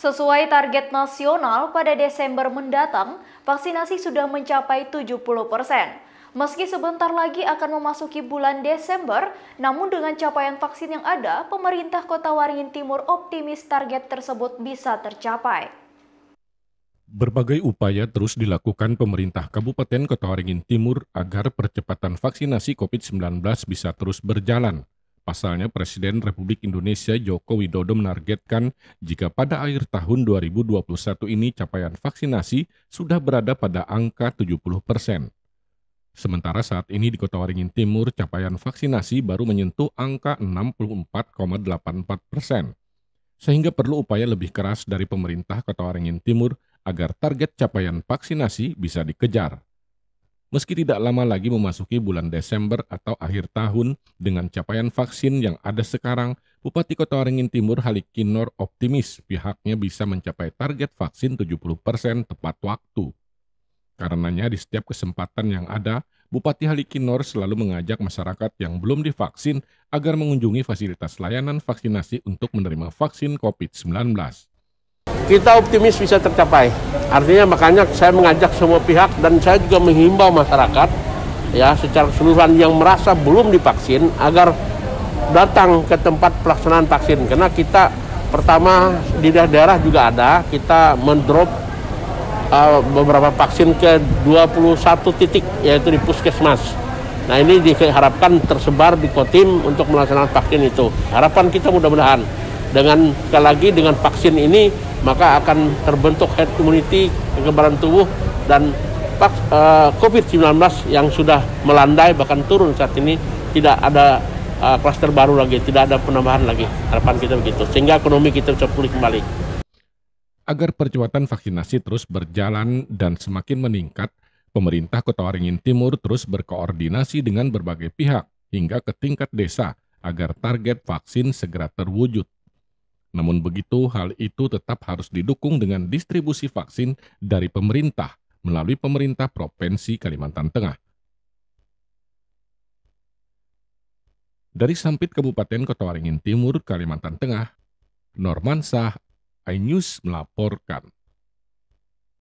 Sesuai target nasional pada Desember mendatang, vaksinasi sudah mencapai 70 persen. Meski sebentar lagi akan memasuki bulan Desember, namun dengan capaian vaksin yang ada, pemerintah Kota Waringin Timur optimis target tersebut bisa tercapai. Berbagai upaya terus dilakukan pemerintah Kabupaten Kota Waringin Timur agar percepatan vaksinasi COVID-19 bisa terus berjalan. Pasalnya, Presiden Republik Indonesia Joko Widodo menargetkan jika pada akhir tahun 2021 ini capaian vaksinasi sudah berada pada angka 70 persen. Sementara saat ini di Kota Waringin Timur, capaian vaksinasi baru menyentuh angka 64,84 persen. Sehingga perlu upaya lebih keras dari pemerintah Kota Waringin Timur agar target capaian vaksinasi bisa dikejar meski tidak lama lagi memasuki bulan Desember atau akhir tahun dengan capaian vaksin yang ada sekarang, Bupati Kota Waringin Timur Halikinor optimis pihaknya bisa mencapai target vaksin 70% tepat waktu. Karenanya di setiap kesempatan yang ada, Bupati Halikinor selalu mengajak masyarakat yang belum divaksin agar mengunjungi fasilitas layanan vaksinasi untuk menerima vaksin COVID-19 kita optimis bisa tercapai. Artinya makanya saya mengajak semua pihak dan saya juga menghimbau masyarakat ya secara keseluruhan yang merasa belum divaksin agar datang ke tempat pelaksanaan vaksin karena kita pertama di daerah-daerah juga ada kita mendrop uh, beberapa vaksin ke 21 titik yaitu di puskesmas. Nah ini diharapkan tersebar di Kotim untuk melaksanakan vaksin itu. Harapan kita mudah-mudahan dengan sekali lagi dengan vaksin ini maka akan terbentuk herd immunity kekebalan tubuh dan uh, eh, COVID-19 yang sudah melandai bahkan turun saat ini tidak ada eh, klaster uh, baru lagi, tidak ada penambahan lagi. Harapan kita begitu sehingga ekonomi kita bisa pulih kembali. Agar percepatan vaksinasi terus berjalan dan semakin meningkat, pemerintah Kota Waringin Timur terus berkoordinasi dengan berbagai pihak hingga ke tingkat desa agar target vaksin segera terwujud. Namun begitu, hal itu tetap harus didukung dengan distribusi vaksin dari pemerintah melalui pemerintah Provinsi Kalimantan Tengah. Dari Sampit Kabupaten Kota Waringin Timur, Kalimantan Tengah, Norman Sah, iNews melaporkan.